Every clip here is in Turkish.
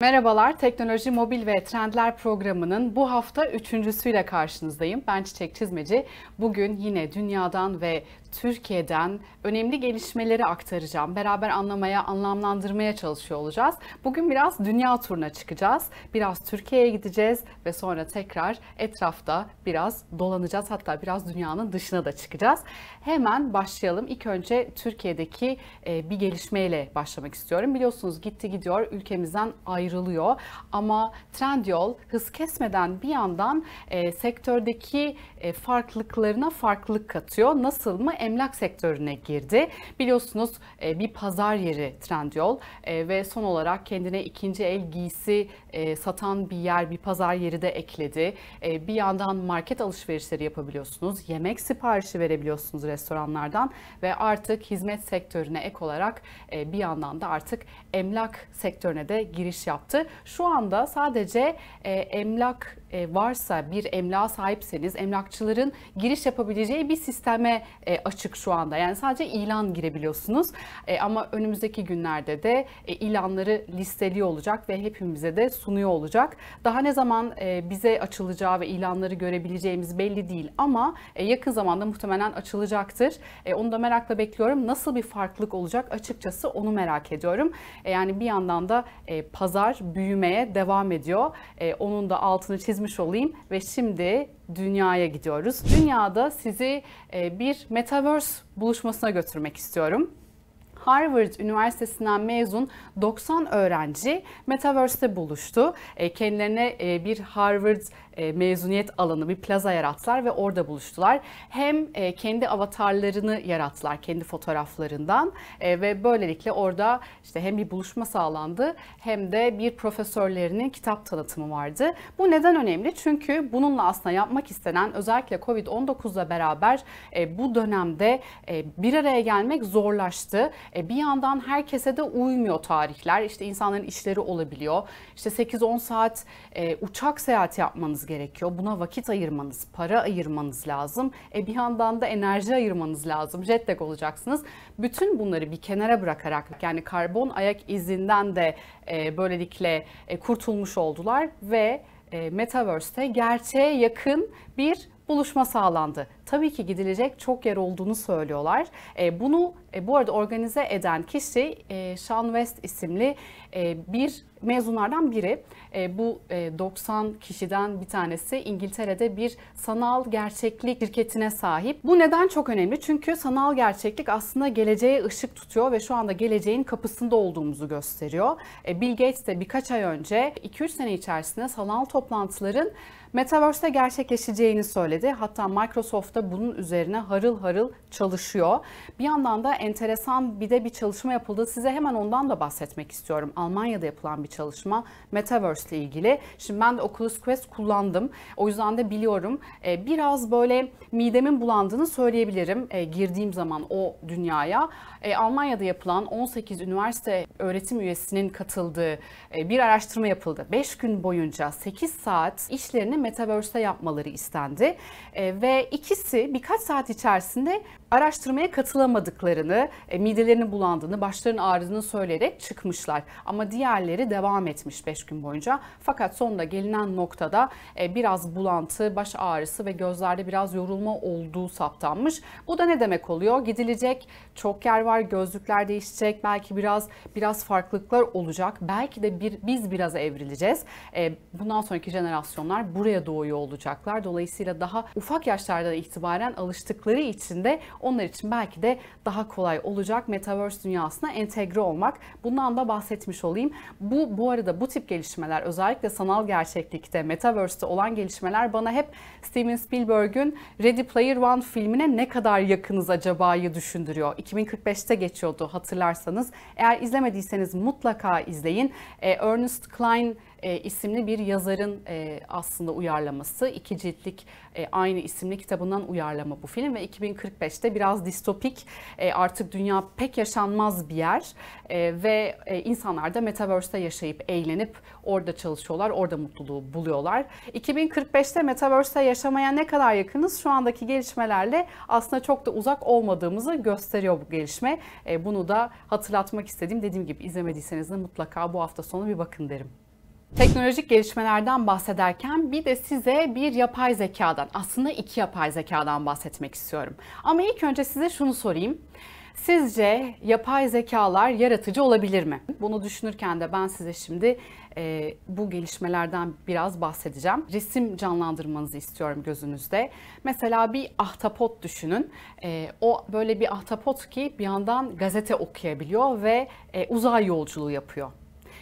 Merhabalar, Teknoloji Mobil ve Trendler programının bu hafta üçüncüsüyle karşınızdayım. Ben Çiçek Çizmeci. Bugün yine dünyadan ve Türkiye'den önemli gelişmeleri aktaracağım. Beraber anlamaya, anlamlandırmaya çalışıyor olacağız. Bugün biraz dünya turuna çıkacağız. Biraz Türkiye'ye gideceğiz ve sonra tekrar etrafta biraz dolanacağız. Hatta biraz dünyanın dışına da çıkacağız. Hemen başlayalım. İlk önce Türkiye'deki e, bir gelişmeyle başlamak istiyorum. Biliyorsunuz gitti gidiyor ülkemizden ayrılıyor. Ama Trendyol hız kesmeden bir yandan e, sektördeki e, farklılıklarına farklılık katıyor. Nasıl mı? emlak sektörüne girdi. Biliyorsunuz e, bir pazar yeri Trendyol e, ve son olarak kendine ikinci el giysi e, satan bir yer, bir pazar yeri de ekledi. E, bir yandan market alışverişleri yapabiliyorsunuz, yemek siparişi verebiliyorsunuz restoranlardan ve artık hizmet sektörüne ek olarak bir yandan da artık emlak sektörüne de giriş yaptı. Şu anda sadece emlak varsa bir emlak sahipseniz emlakçıların giriş yapabileceği bir sisteme açık şu anda. Yani sadece ilan girebiliyorsunuz. E, ama önümüzdeki günlerde de e, ilanları listeliyor olacak ve hepimize de sunuyor olacak. Daha ne zaman e, bize açılacağı ve ilanları görebileceğimiz belli değil ama e, yakın zamanda muhtemelen açılacaktır. E, onu da merakla bekliyorum. Nasıl bir farklılık olacak açıkçası onu merak ediyorum. E, yani bir yandan da e, pazar büyümeye devam ediyor. E, onun da altını çizmiş olayım ve şimdi dünyaya gidiyoruz. Dünyada sizi e, bir metaverse buluşmasına götürmek istiyorum. Harvard Üniversitesi'nden mezun 90 öğrenci Metaverse'te buluştu. E, kendilerine e, bir Harvard e, mezuniyet alanı, bir plaza yarattılar ve orada buluştular. Hem kendi avatarlarını yarattılar kendi fotoğraflarından ve böylelikle orada işte hem bir buluşma sağlandı hem de bir profesörlerinin kitap tanıtımı vardı. Bu neden önemli? Çünkü bununla aslında yapmak istenen özellikle Covid-19'la beraber bu dönemde bir araya gelmek zorlaştı. E, bir yandan herkese de uymuyor tarihler. İşte insanların işleri olabiliyor. İşte 8-10 saat e, uçak seyahati yapmanız gerekiyor. Buna vakit ayırmanız, para ayırmanız lazım. E, bir yandan da enerji ayırmanız lazım. Jet lag olacaksınız. Bütün bunları bir kenara bırakarak yani karbon ayak izinden de e, böylelikle e, kurtulmuş oldular ve e, Metaverse'te gerçeğe yakın bir buluşma sağlandı. Tabii ki gidilecek çok yer olduğunu söylüyorlar. E, bunu e, bu arada organize eden kişi e, Sean West isimli e, bir mezunlardan biri. bu 90 kişiden bir tanesi İngiltere'de bir sanal gerçeklik şirketine sahip. Bu neden çok önemli? Çünkü sanal gerçeklik aslında geleceğe ışık tutuyor ve şu anda geleceğin kapısında olduğumuzu gösteriyor. E, Bill Gates de birkaç ay önce 2-3 sene içerisinde sanal toplantıların Metaverse'te gerçekleşeceğini söyledi. Hatta Microsoft da bunun üzerine harıl harıl çalışıyor. Bir yandan da enteresan bir de bir çalışma yapıldı. Size hemen ondan da bahsetmek istiyorum. Almanya'da yapılan bir çalışma Metaverse ile ilgili. Şimdi ben de Oculus Quest kullandım. O yüzden de biliyorum. E, biraz böyle midemin bulandığını söyleyebilirim e, girdiğim zaman o dünyaya. E, Almanya'da yapılan 18 üniversite öğretim üyesinin katıldığı bir araştırma yapıldı. 5 gün boyunca 8 saat işlerini Metaverse'te yapmaları istendi. E, ve ikisi birkaç saat içerisinde araştırmaya katılamadıklarını, e, midelerinin bulandığını, başlarının ağrıdığını söyleyerek çıkmışlar. Ama diğerleri devam etmiş 5 gün boyunca. Fakat sonunda gelinen noktada e, biraz bulantı, baş ağrısı ve gözlerde biraz yorulma olduğu saptanmış. Bu da ne demek oluyor? Gidilecek çok yer var, gözlükler değişecek, belki biraz biraz farklılıklar olacak. Belki de bir, biz biraz evrileceğiz. E, bundan sonraki jenerasyonlar buraya doğuyor olacaklar. Dolayısıyla daha ufak yaşlardan itibaren alıştıkları için de onlar için belki de daha kolay olacak Metaverse dünyasına entegre olmak. Bundan da bahsetmiş olayım. Bu bu arada bu tip gelişmeler özellikle sanal gerçeklikte, Metaverse'te olan gelişmeler bana hep Steven Spielberg'ün Ready Player One filmine ne kadar yakınız acaba'yı düşündürüyor. 2045'te geçiyordu hatırlarsanız. Eğer izlemediyseniz mutlaka izleyin. E, Ernest Klein e, isimli bir yazarın e, aslında uyarlaması. iki ciltlik e, aynı isimli kitabından uyarlama bu film ve 2045'te biraz distopik e, artık dünya pek yaşanmaz bir yer e, ve e, insanlar da Metaverse'de yaşayıp eğlenip orada çalışıyorlar, orada mutluluğu buluyorlar. 2045'te Metaverse'de yaşamaya ne kadar yakınız şu andaki gelişmelerle aslında çok da uzak olmadığımızı gösteriyor bu gelişme. E, bunu da hatırlatmak istedim. Dediğim gibi izlemediyseniz de mutlaka bu hafta sonu bir bakın derim. Teknolojik gelişmelerden bahsederken bir de size bir yapay zekadan, aslında iki yapay zekadan bahsetmek istiyorum. Ama ilk önce size şunu sorayım. Sizce yapay zekalar yaratıcı olabilir mi? Bunu düşünürken de ben size şimdi e, bu gelişmelerden biraz bahsedeceğim. Resim canlandırmanızı istiyorum gözünüzde. Mesela bir ahtapot düşünün. E, o böyle bir ahtapot ki bir yandan gazete okuyabiliyor ve e, uzay yolculuğu yapıyor.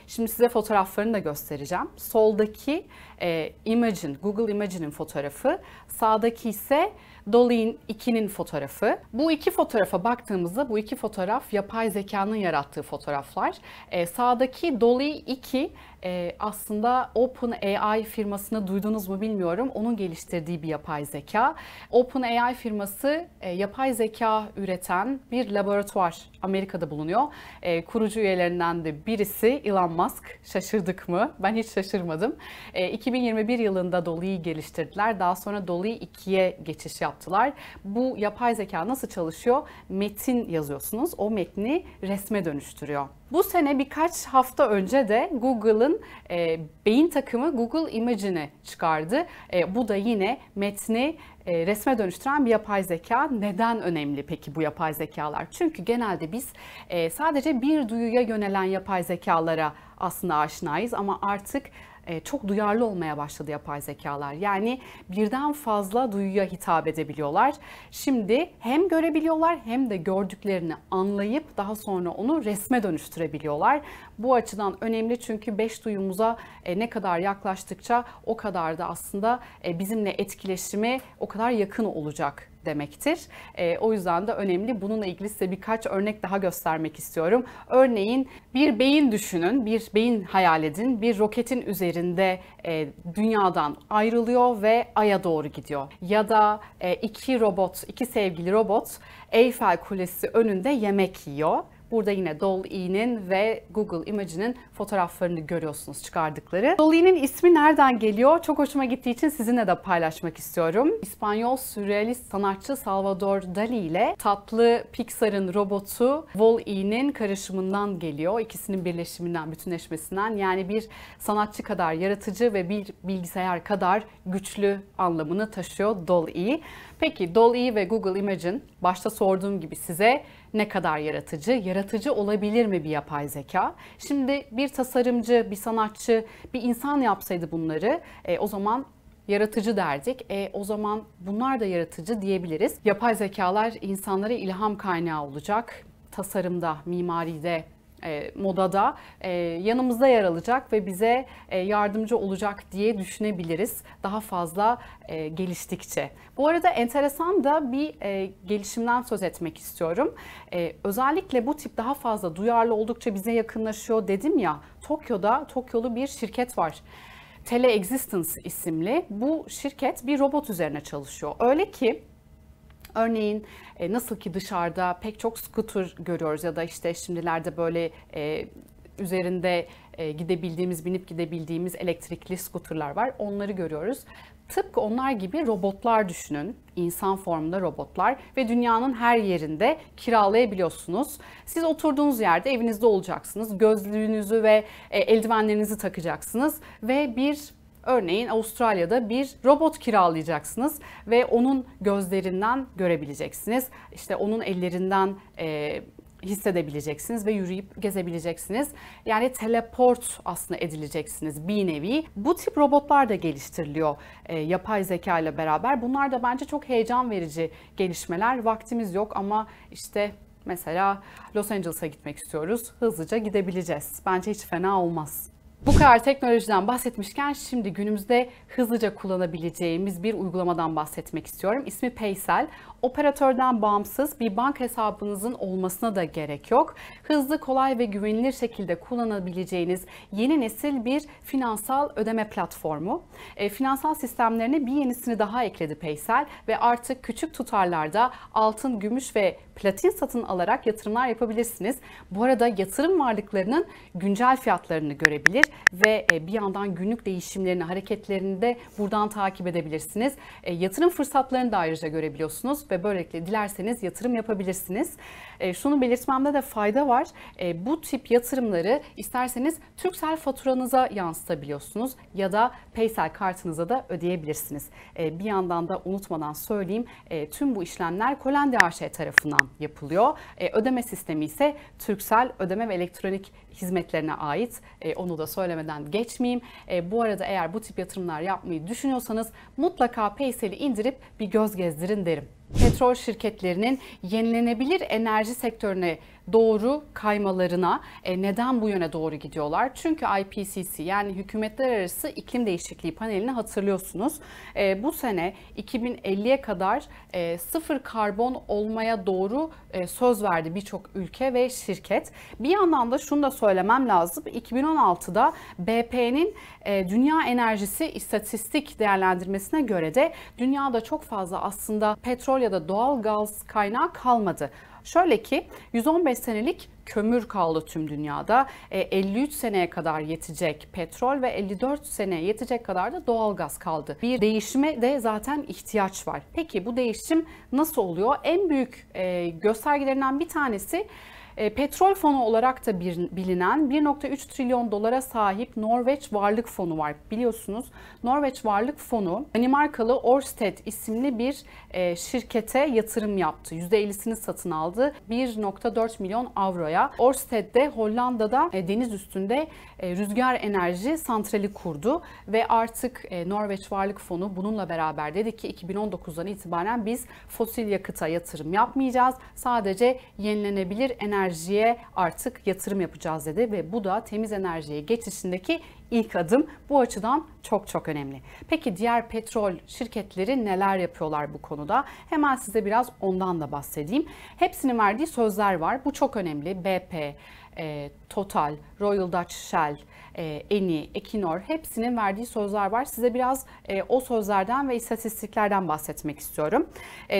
Şimdi size fotoğraflarını da göstereceğim. Soldaki e, Imagine, Google Imagine'in fotoğrafı. Sağdaki ise Dolly'in 2'nin fotoğrafı. Bu iki fotoğrafa baktığımızda bu iki fotoğraf yapay zekanın yarattığı fotoğraflar. E, sağdaki Dolly 2 e, aslında OpenAI firmasını duydunuz mu bilmiyorum. Onun geliştirdiği bir yapay zeka. OpenAI firması e, yapay zeka üreten bir laboratuvar Amerika'da bulunuyor. E, kurucu üyelerinden de birisi Elon Musk. Şaşırdık mı? Ben hiç şaşırmadım. E, 2021 yılında Dolly'yi geliştirdiler. Daha sonra Dolly 2'ye geçiş yaptılar yaptılar. Bu yapay zeka nasıl çalışıyor? Metin yazıyorsunuz. O metni resme dönüştürüyor. Bu sene birkaç hafta önce de Google'ın e, beyin takımı Google Imagine'i çıkardı. E, bu da yine metni e, resme dönüştüren bir yapay zeka. Neden önemli peki bu yapay zekalar? Çünkü genelde biz e, sadece bir duyuya yönelen yapay zekalara aslında aşinayız ama artık e, çok duyarlı olmaya başladı yapay zekalar. Yani birden fazla duyuya hitap edebiliyorlar. Şimdi hem görebiliyorlar hem de gördüklerini anlayıp daha sonra onu resme dönüştürebiliyorlar. Bu açıdan önemli çünkü beş duyumuza e, ne kadar yaklaştıkça o kadar da aslında e, bizimle etkileşimi o kadar yakın olacak demektir. E, o yüzden de önemli. Bununla ilgili size birkaç örnek daha göstermek istiyorum. Örneğin bir beyin düşünün, bir beyin hayal edin. Bir roketin üzerinde e, dünyadan ayrılıyor ve Ay'a doğru gidiyor. Ya da e, iki robot, iki sevgili robot Eyfel Kulesi önünde yemek yiyor. Burada yine dall ve Google Image'inin fotoğraflarını görüyorsunuz çıkardıkları. dall ismi nereden geliyor? Çok hoşuma gittiği için sizinle de paylaşmak istiyorum. İspanyol sürrealist sanatçı Salvador Dali ile tatlı Pixar'ın robotu Wall-E'nin karışımından geliyor. İkisinin birleşiminden, bütünleşmesinden. Yani bir sanatçı kadar yaratıcı ve bir bilgisayar kadar güçlü anlamını taşıyor dall Peki dall ve Google Image'in başta sorduğum gibi size ne kadar yaratıcı? Yaratıcı olabilir mi bir yapay zeka? Şimdi bir tasarımcı, bir sanatçı, bir insan yapsaydı bunları e, o zaman yaratıcı derdik. E, o zaman bunlar da yaratıcı diyebiliriz. Yapay zekalar insanlara ilham kaynağı olacak. Tasarımda, mimaride, e, modada e, yanımızda yer alacak ve bize e, yardımcı olacak diye düşünebiliriz daha fazla e, geliştikçe. Bu arada enteresan da bir e, gelişimden söz etmek istiyorum. E, özellikle bu tip daha fazla duyarlı oldukça bize yakınlaşıyor dedim ya Tokyo'da Tokyolu bir şirket var. Teleexistence isimli bu şirket bir robot üzerine çalışıyor. Öyle ki Örneğin e, nasıl ki dışarıda pek çok scooter görüyoruz ya da işte şimdilerde böyle e, üzerinde e, gidebildiğimiz, binip gidebildiğimiz elektrikli scooterlar var. Onları görüyoruz. Tıpkı onlar gibi robotlar düşünün. insan formunda robotlar ve dünyanın her yerinde kiralayabiliyorsunuz. Siz oturduğunuz yerde evinizde olacaksınız. Gözlüğünüzü ve e, eldivenlerinizi takacaksınız ve bir Örneğin Avustralya'da bir robot kiralayacaksınız ve onun gözlerinden görebileceksiniz. İşte onun ellerinden e, hissedebileceksiniz ve yürüyüp gezebileceksiniz. Yani teleport aslında edileceksiniz bir nevi. Bu tip robotlar da geliştiriliyor e, yapay zeka ile beraber. Bunlar da bence çok heyecan verici gelişmeler. Vaktimiz yok ama işte mesela Los Angeles'a gitmek istiyoruz. Hızlıca gidebileceğiz. Bence hiç fena olmaz. Bu kadar teknolojiden bahsetmişken şimdi günümüzde hızlıca kullanabileceğimiz bir uygulamadan bahsetmek istiyorum. İsmi Paysel. Operatörden bağımsız bir banka hesabınızın olmasına da gerek yok. Hızlı, kolay ve güvenilir şekilde kullanabileceğiniz yeni nesil bir finansal ödeme platformu. E, finansal sistemlerine bir yenisini daha ekledi Paysel ve artık küçük tutarlarda altın, gümüş ve platin satın alarak yatırımlar yapabilirsiniz. Bu arada yatırım varlıklarının güncel fiyatlarını görebilir ve e, bir yandan günlük değişimlerini, hareketlerini de buradan takip edebilirsiniz. E, yatırım fırsatlarını da ayrıca görebiliyorsunuz ve böylelikle dilerseniz yatırım yapabilirsiniz. E, şunu belirtmemde de fayda var. Bu tip yatırımları isterseniz Türksel faturanıza yansıtabiliyorsunuz ya da Paysel kartınıza da ödeyebilirsiniz. Bir yandan da unutmadan söyleyeyim tüm bu işlemler Kolende AŞ tarafından işlem yapılıyor. E, ödeme sistemi ise Türksel ödeme ve elektronik hizmetlerine ait. E, onu da söylemeden geçmeyeyim. E, bu arada eğer bu tip yatırımlar yapmayı düşünüyorsanız mutlaka Paysel'i indirip bir göz gezdirin derim. Petrol şirketlerinin yenilenebilir enerji sektörüne doğru kaymalarına e, neden bu yöne doğru gidiyorlar? Çünkü IPCC yani Hükümetler Arası İklim Değişikliği panelini hatırlıyorsunuz. E, bu sene 2050'ye kadar e, sıfır karbon olmaya doğru e, söz verdi birçok ülke ve şirket. Bir yandan da şunu da söylemem lazım. 2016'da BP'nin e, Dünya Enerjisi istatistik Değerlendirmesine göre de dünyada çok fazla aslında petrol ya da doğal gaz kaynağı kalmadı. Şöyle ki 115 senelik kömür kaldı tüm dünyada. E, 53 seneye kadar yetecek petrol ve 54 seneye yetecek kadar da doğal gaz kaldı. Bir değişime de zaten ihtiyaç var. Peki bu değişim nasıl oluyor? En büyük e, göstergelerinden bir tanesi e, petrol fonu olarak da bir, bilinen 1.3 trilyon dolara sahip Norveç Varlık Fonu var. Biliyorsunuz Norveç Varlık Fonu Danimarkalı Orsted isimli bir e, şirkete yatırım yaptı. %50'sini satın aldı. 1.4 milyon avroya. Orsted de Hollanda'da e, deniz üstünde e, rüzgar enerji santrali kurdu ve artık e, Norveç Varlık Fonu bununla beraber dedi ki 2019'dan itibaren biz fosil yakıta yatırım yapmayacağız. Sadece yenilenebilir enerji enerjiye artık yatırım yapacağız dedi ve bu da temiz enerjiye geçişindeki ilk adım. Bu açıdan çok çok önemli. Peki diğer petrol şirketleri neler yapıyorlar bu konuda? Hemen size biraz ondan da bahsedeyim. Hepsinin verdiği sözler var. Bu çok önemli. BP, e, Total, Royal Dutch Shell, e, Eni, Equinor hepsinin verdiği sözler var. Size biraz e, o sözlerden ve istatistiklerden bahsetmek istiyorum.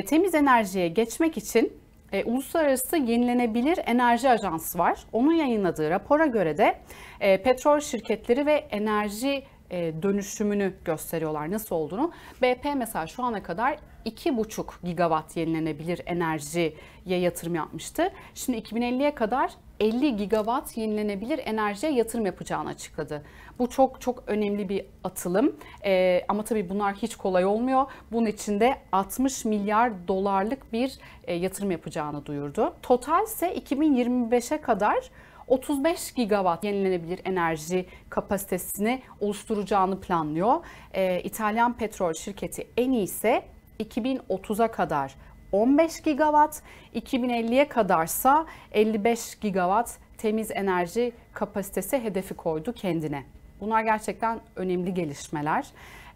temiz enerjiye geçmek için e, Uluslararası Yenilenebilir Enerji Ajansı var. Onun yayınladığı rapora göre de e, petrol şirketleri ve enerji e, dönüşümünü gösteriyorlar nasıl olduğunu. BP mesela şu ana kadar 2,5 gigawatt yenilenebilir enerjiye yatırım yapmıştı. Şimdi 2050'ye kadar 50 gigawatt yenilenebilir enerjiye yatırım yapacağını açıkladı. Bu çok çok önemli bir atılım ee, ama tabii bunlar hiç kolay olmuyor. Bunun için de 60 milyar dolarlık bir e, yatırım yapacağını duyurdu. Total ise 2025'e kadar 35 gigawatt yenilenebilir enerji kapasitesini oluşturacağını planlıyor. Ee, İtalyan petrol şirketi Eni ise 2030'a kadar 15 gigawatt, 2050'ye kadarsa 55 gigawatt temiz enerji kapasitesi hedefi koydu kendine. Bunlar gerçekten önemli gelişmeler.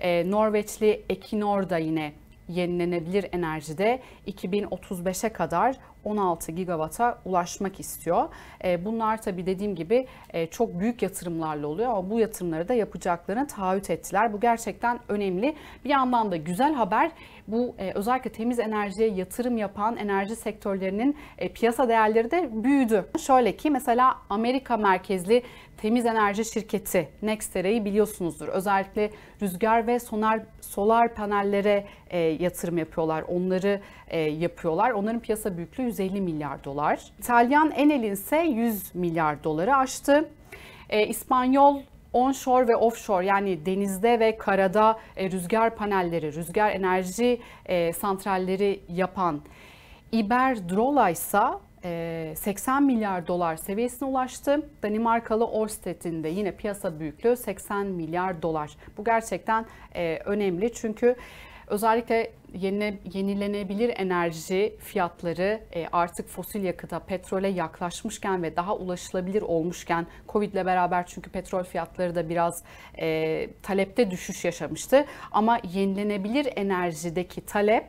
Ee, Norveçli Equinor da yine yenilenebilir enerjide 2035'e kadar 16 gigawata ulaşmak istiyor. E, bunlar tabii dediğim gibi e, çok büyük yatırımlarla oluyor ama bu yatırımları da yapacaklarını taahhüt ettiler. Bu gerçekten önemli. Bir yandan da güzel haber bu e, özellikle temiz enerjiye yatırım yapan enerji sektörlerinin piyasa değerleri de büyüdü. Şöyle ki mesela Amerika merkezli temiz enerji şirketi Nexterra'yı biliyorsunuzdur. Özellikle rüzgar ve sonar, solar panellere e, yatırım yapıyorlar. Onları e, yapıyorlar. Onların piyasa büyüklüğü 150 milyar dolar. İtalyan Enel'in ise 100 milyar doları aştı. E, İspanyol onshore ve offshore yani denizde ve karada e, rüzgar panelleri, rüzgar enerji e, santralleri yapan Iberdrola ise 80 ee, milyar dolar seviyesine ulaştı. Danimarkalı Orsted'in de yine piyasa büyüklüğü 80 milyar dolar. Bu gerçekten e, önemli çünkü özellikle yenilenebilir enerji fiyatları e, artık fosil yakıta, petrole yaklaşmışken ve daha ulaşılabilir olmuşken Covid ile beraber çünkü petrol fiyatları da biraz e, talepte düşüş yaşamıştı. Ama yenilenebilir enerjideki talep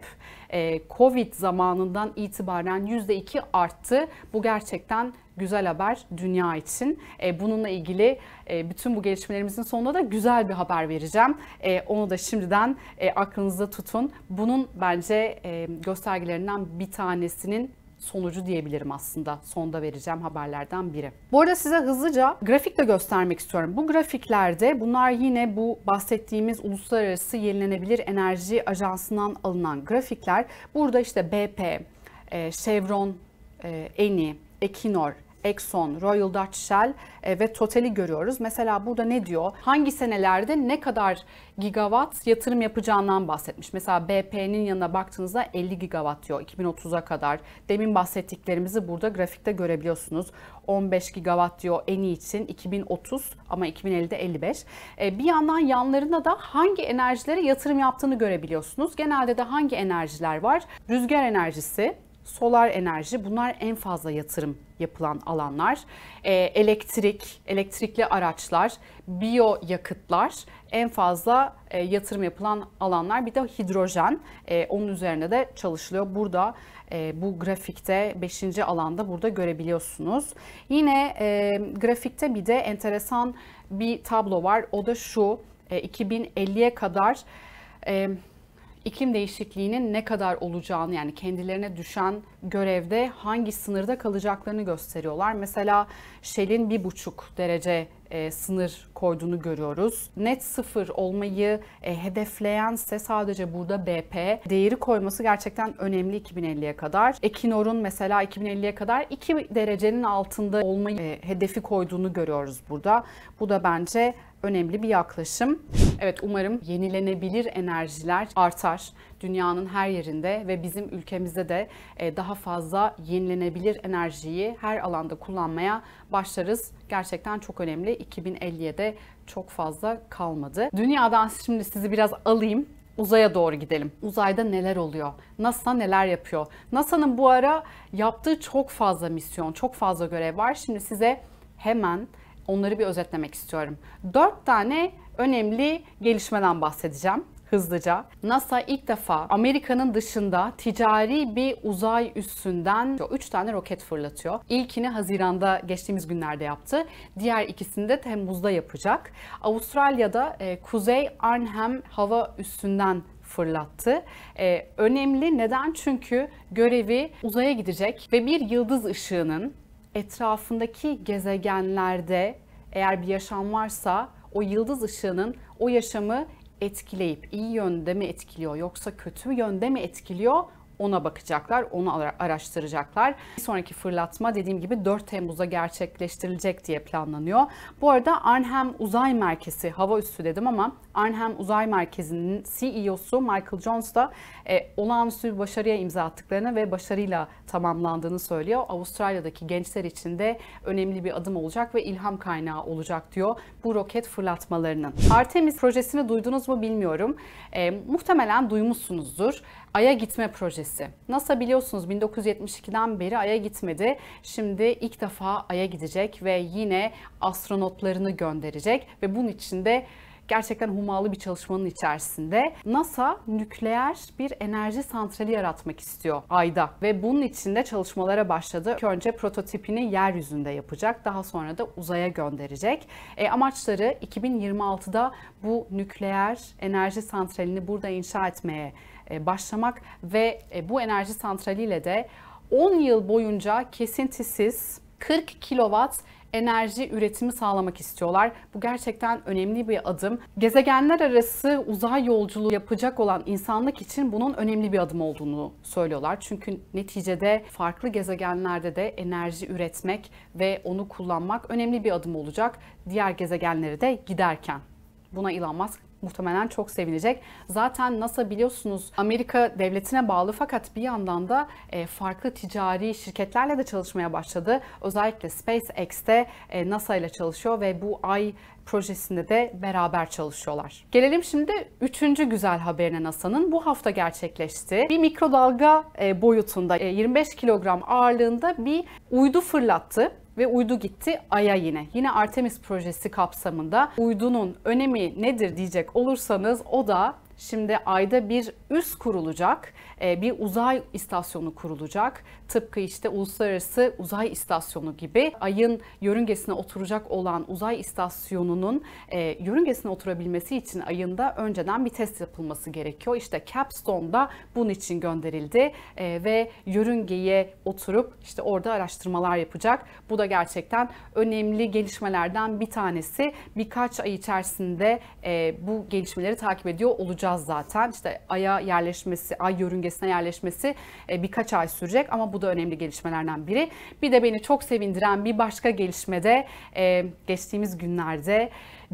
ee, Covid zamanından itibaren %2 arttı. Bu gerçekten güzel haber dünya için. Ee, bununla ilgili e, bütün bu gelişmelerimizin sonunda da güzel bir haber vereceğim. Ee, onu da şimdiden e, aklınızda tutun. Bunun bence e, göstergelerinden bir tanesinin sonucu diyebilirim aslında sonda vereceğim haberlerden biri. Bu arada size hızlıca grafik de göstermek istiyorum. Bu grafiklerde bunlar yine bu bahsettiğimiz uluslararası yenilenebilir enerji ajansından alınan grafikler. Burada işte BP, e, Chevron, e, Eni, Equinor, Exxon, Royal Dutch Shell e, ve Total'i görüyoruz. Mesela burada ne diyor? Hangi senelerde ne kadar gigawatt yatırım yapacağından bahsetmiş. Mesela BP'nin yanına baktığınızda 50 gigawatt diyor 2030'a kadar. Demin bahsettiklerimizi burada grafikte görebiliyorsunuz. 15 gigawatt diyor en iyi için 2030 ama 2050'de 55. E, bir yandan yanlarında da hangi enerjilere yatırım yaptığını görebiliyorsunuz. Genelde de hangi enerjiler var? Rüzgar enerjisi, solar enerji bunlar en fazla yatırım yapılan alanlar. E, elektrik, elektrikli araçlar, biyo yakıtlar en fazla e, yatırım yapılan alanlar. Bir de hidrojen e, onun üzerine de çalışılıyor. Burada e, bu grafikte 5. alanda burada görebiliyorsunuz. Yine e, grafikte bir de enteresan bir tablo var. O da şu e, 2050'ye kadar... E, iklim değişikliğinin ne kadar olacağını yani kendilerine düşen görevde hangi sınırda kalacaklarını gösteriyorlar. Mesela Shell'in bir buçuk derece e, sınır koyduğunu görüyoruz. Net sıfır olmayı e, hedefleyense sadece burada BP değeri koyması gerçekten önemli 2050'ye kadar. Ekinor'un mesela 2050'ye kadar 2 derecenin altında olmayı e, hedefi koyduğunu görüyoruz burada. Bu da bence önemli bir yaklaşım. Evet umarım yenilenebilir enerjiler artar dünyanın her yerinde ve bizim ülkemizde de e, daha fazla yenilenebilir enerjiyi her alanda kullanmaya başlarız. Gerçekten çok önemli. 2050'ye de çok fazla kalmadı. Dünyadan şimdi sizi biraz alayım uzaya doğru gidelim. Uzayda neler oluyor? NASA neler yapıyor? NASA'nın bu ara yaptığı çok fazla misyon, çok fazla görev var. Şimdi size hemen Onları bir özetlemek istiyorum. Dört tane önemli gelişmeden bahsedeceğim hızlıca. NASA ilk defa Amerika'nın dışında ticari bir uzay üssünden 3 tane roket fırlatıyor. İlkini Haziran'da geçtiğimiz günlerde yaptı. Diğer ikisini de Temmuz'da yapacak. Avustralya'da e, Kuzey Arnhem hava üssünden fırlattı. Ee, önemli neden? Çünkü görevi uzaya gidecek ve bir yıldız ışığının etrafındaki gezegenlerde eğer bir yaşam varsa o yıldız ışığının o yaşamı etkileyip iyi yönde mi etkiliyor yoksa kötü yönde mi etkiliyor ona bakacaklar, onu araştıracaklar. Bir sonraki fırlatma dediğim gibi 4 Temmuz'da gerçekleştirilecek diye planlanıyor. Bu arada Arnhem Uzay Merkezi, hava üssü dedim ama Arnhem Uzay Merkezi'nin CEO'su Michael Jones da e, olağanüstü bir başarıya imza attıklarını ve başarıyla tamamlandığını söylüyor. Avustralya'daki gençler için de önemli bir adım olacak ve ilham kaynağı olacak diyor bu roket fırlatmalarının. Artemis projesini duydunuz mu bilmiyorum. E, muhtemelen duymuşsunuzdur. Ay'a gitme projesi. NASA biliyorsunuz 1972'den beri Ay'a gitmedi. Şimdi ilk defa Ay'a gidecek ve yine astronotlarını gönderecek ve bunun için de gerçekten hummalı bir çalışmanın içerisinde. NASA nükleer bir enerji santrali yaratmak istiyor ayda ve bunun için de çalışmalara başladı. İlk önce prototipini yeryüzünde yapacak, daha sonra da uzaya gönderecek. E, amaçları 2026'da bu nükleer enerji santralini burada inşa etmeye e, başlamak ve e, bu enerji santraliyle de 10 yıl boyunca kesintisiz 40 kilowatt enerji üretimi sağlamak istiyorlar. Bu gerçekten önemli bir adım. Gezegenler arası uzay yolculuğu yapacak olan insanlık için bunun önemli bir adım olduğunu söylüyorlar. Çünkü neticede farklı gezegenlerde de enerji üretmek ve onu kullanmak önemli bir adım olacak diğer gezegenlere de giderken. Buna Elon Musk muhtemelen çok sevinecek. Zaten NASA biliyorsunuz Amerika devletine bağlı fakat bir yandan da e, farklı ticari şirketlerle de çalışmaya başladı. Özellikle SpaceX'te e, NASA ile çalışıyor ve bu ay projesinde de beraber çalışıyorlar. Gelelim şimdi üçüncü güzel haberine NASA'nın bu hafta gerçekleşti. Bir mikrodalga e, boyutunda 25 kilogram ağırlığında bir uydu fırlattı ve uydu gitti Ay'a yine. Yine Artemis projesi kapsamında uydunun önemi nedir diyecek olursanız o da Şimdi ayda bir üs kurulacak, e, bir uzay istasyonu kurulacak. Tıpkı işte uluslararası uzay istasyonu gibi ayın yörüngesine oturacak olan uzay istasyonunun e, yörüngesine oturabilmesi için ayında önceden bir test yapılması gerekiyor. İşte Capstone da bunun için gönderildi e, ve yörüngeye oturup işte orada araştırmalar yapacak. Bu da gerçekten önemli gelişmelerden bir tanesi. Birkaç ay içerisinde bu gelişmeleri takip ediyor olacak konuşacağız zaten. İşte aya yerleşmesi, ay yörüngesine yerleşmesi e, birkaç ay sürecek ama bu da önemli gelişmelerden biri. Bir de beni çok sevindiren bir başka gelişme de e, geçtiğimiz günlerde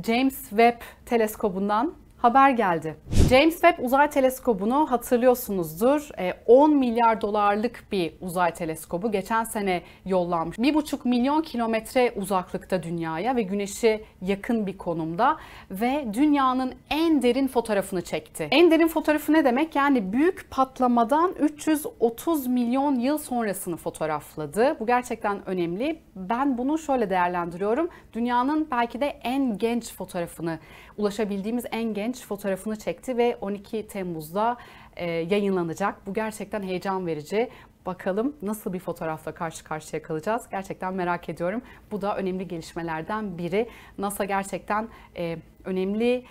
James Webb teleskobundan haber geldi. James Webb Uzay Teleskobu'nu hatırlıyorsunuzdur. 10 e, milyar dolarlık bir uzay teleskobu geçen sene yollanmış. 1,5 milyon kilometre uzaklıkta dünyaya ve güneşe yakın bir konumda ve dünyanın en derin fotoğrafını çekti. En derin fotoğrafı ne demek? Yani büyük patlamadan 330 milyon yıl sonrasını fotoğrafladı. Bu gerçekten önemli. Ben bunu şöyle değerlendiriyorum. Dünyanın belki de en genç fotoğrafını ulaşabildiğimiz en genç fotoğrafını çekti ve 12 Temmuz'da e, yayınlanacak. Bu gerçekten heyecan verici. Bakalım nasıl bir fotoğrafla karşı karşıya kalacağız. Gerçekten merak ediyorum. Bu da önemli gelişmelerden biri. NASA gerçekten e, önemli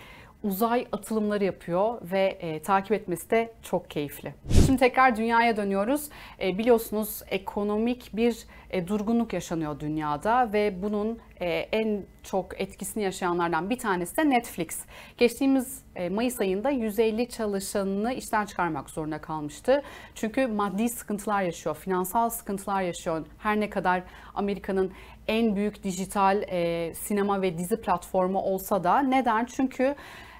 uzay atılımları yapıyor ve e, takip etmesi de çok keyifli. Şimdi tekrar dünyaya dönüyoruz. E, biliyorsunuz ekonomik bir e, durgunluk yaşanıyor dünyada ve bunun e, en çok etkisini yaşayanlardan bir tanesi de Netflix. Geçtiğimiz e, Mayıs ayında 150 çalışanını işten çıkarmak zorunda kalmıştı. Çünkü maddi sıkıntılar yaşıyor, finansal sıkıntılar yaşıyor. Her ne kadar Amerika'nın en büyük dijital e, sinema ve dizi platformu olsa da neden? Çünkü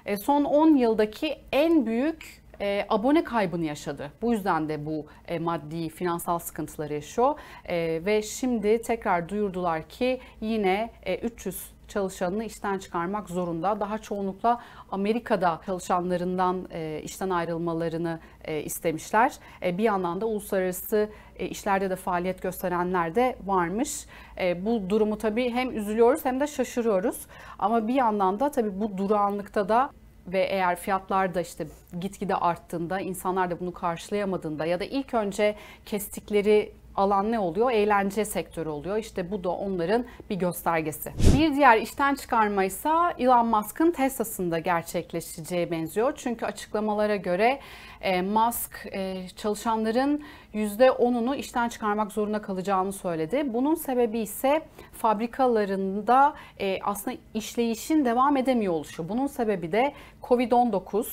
e, son 10 yıldaki en büyük e, abone kaybını yaşadı. Bu yüzden de bu e, maddi finansal sıkıntıları yaşıyor e, ve şimdi tekrar duyurdular ki yine e, 300 çalışanını işten çıkarmak zorunda. Daha çoğunlukla Amerika'da çalışanlarından e, işten ayrılmalarını e, istemişler. E, bir yandan da uluslararası e, işlerde de faaliyet gösterenler de varmış. E, bu durumu tabii hem üzülüyoruz hem de şaşırıyoruz. Ama bir yandan da tabii bu durağanlıkta da ve eğer fiyatlar da işte gitgide arttığında insanlar da bunu karşılayamadığında ya da ilk önce kestikleri alan ne oluyor? Eğlence sektörü oluyor. İşte bu da onların bir göstergesi. Bir diğer işten çıkarma ise Elon Musk'ın Tesla'sında gerçekleşeceği benziyor. Çünkü açıklamalara göre e, Musk e, çalışanların %10'unu işten çıkarmak zorunda kalacağını söyledi. Bunun sebebi ise fabrikalarında e, aslında işleyişin devam edemiyor oluşu. Bunun sebebi de Covid-19,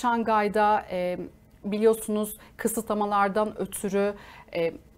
Şangay'da biliyorsunuz kısıtlamalardan ötürü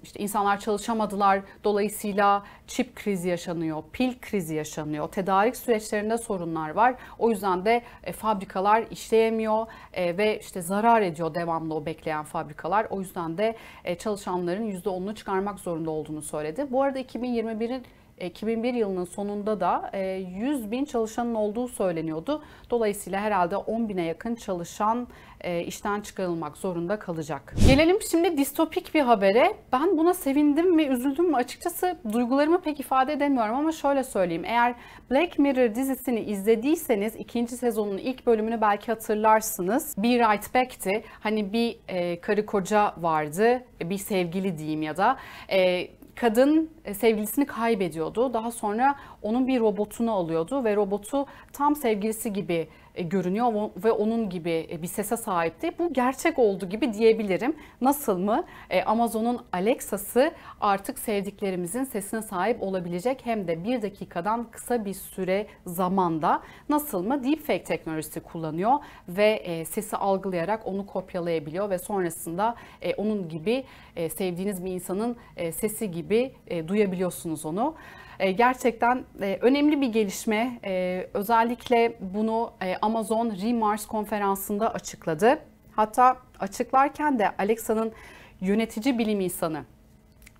işte insanlar çalışamadılar. Dolayısıyla çip krizi yaşanıyor, pil krizi yaşanıyor. Tedarik süreçlerinde sorunlar var. O yüzden de e, fabrikalar işleyemiyor e, ve işte zarar ediyor devamlı o bekleyen fabrikalar. O yüzden de e, çalışanların %10'unu çıkarmak zorunda olduğunu söyledi. Bu arada 2021'in 2001 e, yılının sonunda da 100 e, bin çalışanın olduğu söyleniyordu. Dolayısıyla herhalde 10 bine yakın çalışan e, işten çıkarılmak zorunda kalacak. Gelelim şimdi distopik bir habere. Ben buna sevindim mi, üzüldüm mü açıkçası duygularımı pek ifade edemiyorum ama şöyle söyleyeyim. Eğer Black Mirror dizisini izlediyseniz ikinci sezonun ilk bölümünü belki hatırlarsınız. Be Right Back'ti. Hani bir e, karı koca vardı, bir sevgili diyeyim ya da. E, kadın e, sevgilisini kaybediyordu. Daha sonra onun bir robotunu alıyordu ve robotu tam sevgilisi gibi e, görünüyor ve onun gibi e, bir sese sahipti. Bu gerçek oldu gibi diyebilirim. Nasıl mı? Amazon'un Alexa'sı artık sevdiklerimizin sesine sahip olabilecek hem de bir dakikadan kısa bir süre zamanda nasıl mı? Deepfake teknolojisi kullanıyor ve sesi algılayarak onu kopyalayabiliyor ve sonrasında onun gibi sevdiğiniz bir insanın sesi gibi duyabiliyorsunuz duyabiliyorsunuz onu. E, gerçekten e, önemli bir gelişme. E, özellikle bunu e, Amazon Remars konferansında açıkladı. Hatta açıklarken de Alexa'nın yönetici bilim insanı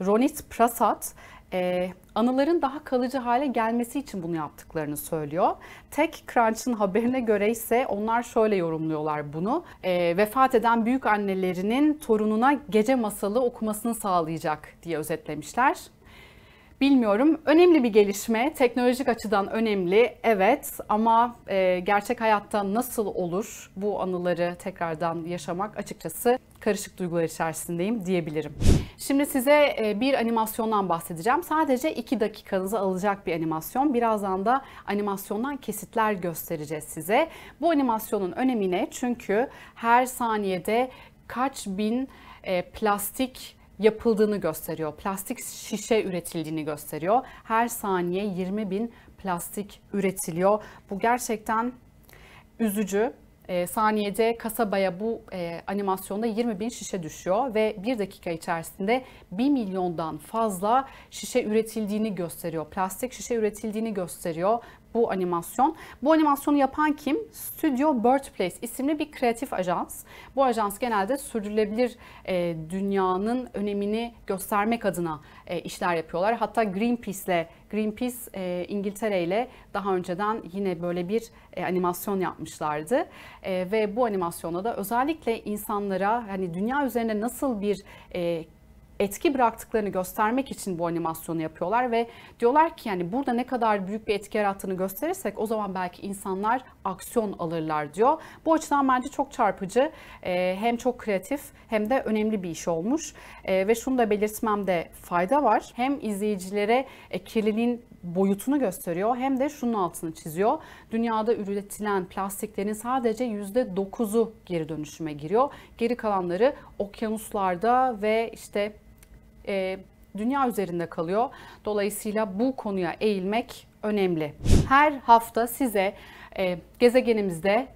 Ronit Prasad e, anıların daha kalıcı hale gelmesi için bunu yaptıklarını söylüyor. Tek Crunch'ın haberine göre ise onlar şöyle yorumluyorlar bunu. E, vefat eden büyük annelerinin torununa gece masalı okumasını sağlayacak diye özetlemişler. Bilmiyorum. Önemli bir gelişme. Teknolojik açıdan önemli. Evet ama e, gerçek hayatta nasıl olur bu anıları tekrardan yaşamak açıkçası karışık duygular içerisindeyim diyebilirim. Şimdi size e, bir animasyondan bahsedeceğim. Sadece 2 dakikanızı alacak bir animasyon. Birazdan da animasyondan kesitler göstereceğiz size. Bu animasyonun önemi ne? Çünkü her saniyede kaç bin e, plastik yapıldığını gösteriyor. Plastik şişe üretildiğini gösteriyor. Her saniye 20 bin plastik üretiliyor. Bu gerçekten üzücü. E, saniyede kasabaya bu e, animasyonda 20 bin şişe düşüyor ve bir dakika içerisinde 1 milyondan fazla şişe üretildiğini gösteriyor. Plastik şişe üretildiğini gösteriyor bu animasyon. Bu animasyonu yapan kim? Studio Birthplace isimli bir kreatif ajans. Bu ajans genelde sürdürülebilir e, dünyanın önemini göstermek adına e, işler yapıyorlar. Hatta Greenpeace'le Greenpeace e, İngiltere ile daha önceden yine böyle bir e, animasyon yapmışlardı e, ve bu animasyonda da özellikle insanlara hani dünya üzerinde nasıl bir e, etki bıraktıklarını göstermek için bu animasyonu yapıyorlar ve diyorlar ki yani burada ne kadar büyük bir etki yarattığını gösterirsek o zaman belki insanlar aksiyon alırlar diyor. Bu açıdan bence çok çarpıcı e, hem çok kreatif hem de önemli bir iş olmuş e, ve şunu da belirtmemde fayda var. Hem izleyicilere e, kirliliğin boyutunu gösteriyor hem de şunun altını çiziyor. Dünyada üretilen plastiklerin sadece %9'u geri dönüşüme giriyor. Geri kalanları okyanuslarda ve işte e, dünya üzerinde kalıyor. Dolayısıyla bu konuya eğilmek önemli. Her hafta size e, gezegenimizde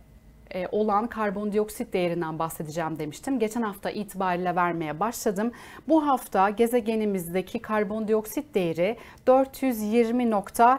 e, olan karbondioksit değerinden bahsedeceğim demiştim. Geçen hafta itibariyle vermeye başladım. Bu hafta gezegenimizdeki karbondioksit değeri 420.49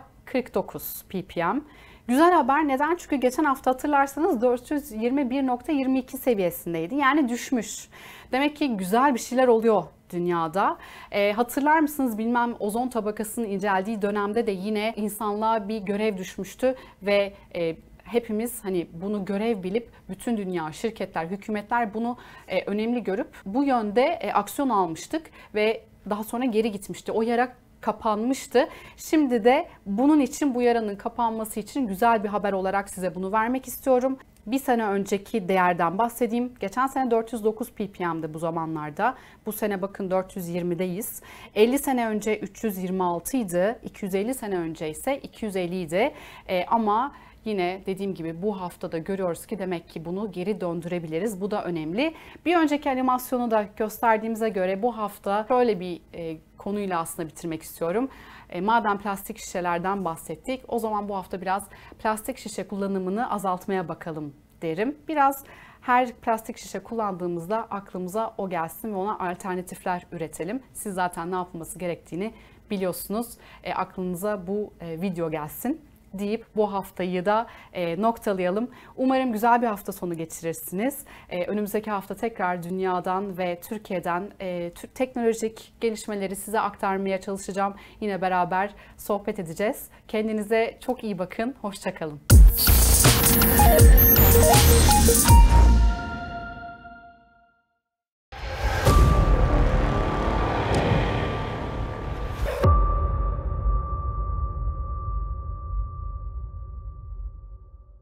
ppm. Güzel haber neden? Çünkü geçen hafta hatırlarsanız 421.22 seviyesindeydi. Yani düşmüş. Demek ki güzel bir şeyler oluyor dünyada. E, hatırlar mısınız bilmem ozon tabakasının inceldiği dönemde de yine insanlığa bir görev düşmüştü ve e, hepimiz hani bunu görev bilip bütün dünya, şirketler, hükümetler bunu e, önemli görüp bu yönde e, aksiyon almıştık ve daha sonra geri gitmişti. O yara kapanmıştı. Şimdi de bunun için bu yaranın kapanması için güzel bir haber olarak size bunu vermek istiyorum bir sene önceki değerden bahsedeyim. Geçen sene 409 ppm'de bu zamanlarda. Bu sene bakın 420'deyiz. 50 sene önce 326 idi. 250 sene önce ise 250 idi. E, ama Yine dediğim gibi bu haftada görüyoruz ki demek ki bunu geri döndürebiliriz. Bu da önemli. Bir önceki animasyonu da gösterdiğimize göre bu hafta şöyle bir e, konuyla aslında bitirmek istiyorum. E, madem plastik şişelerden bahsettik, o zaman bu hafta biraz plastik şişe kullanımını azaltmaya bakalım derim. Biraz her plastik şişe kullandığımızda aklımıza o gelsin ve ona alternatifler üretelim. Siz zaten ne yapılması gerektiğini biliyorsunuz. E, aklınıza bu e, video gelsin deyip bu haftayı da e, noktalayalım. Umarım güzel bir hafta sonu geçirirsiniz. E, önümüzdeki hafta tekrar dünyadan ve Türkiye'den e, teknolojik gelişmeleri size aktarmaya çalışacağım. Yine beraber sohbet edeceğiz. Kendinize çok iyi bakın. Hoşçakalın.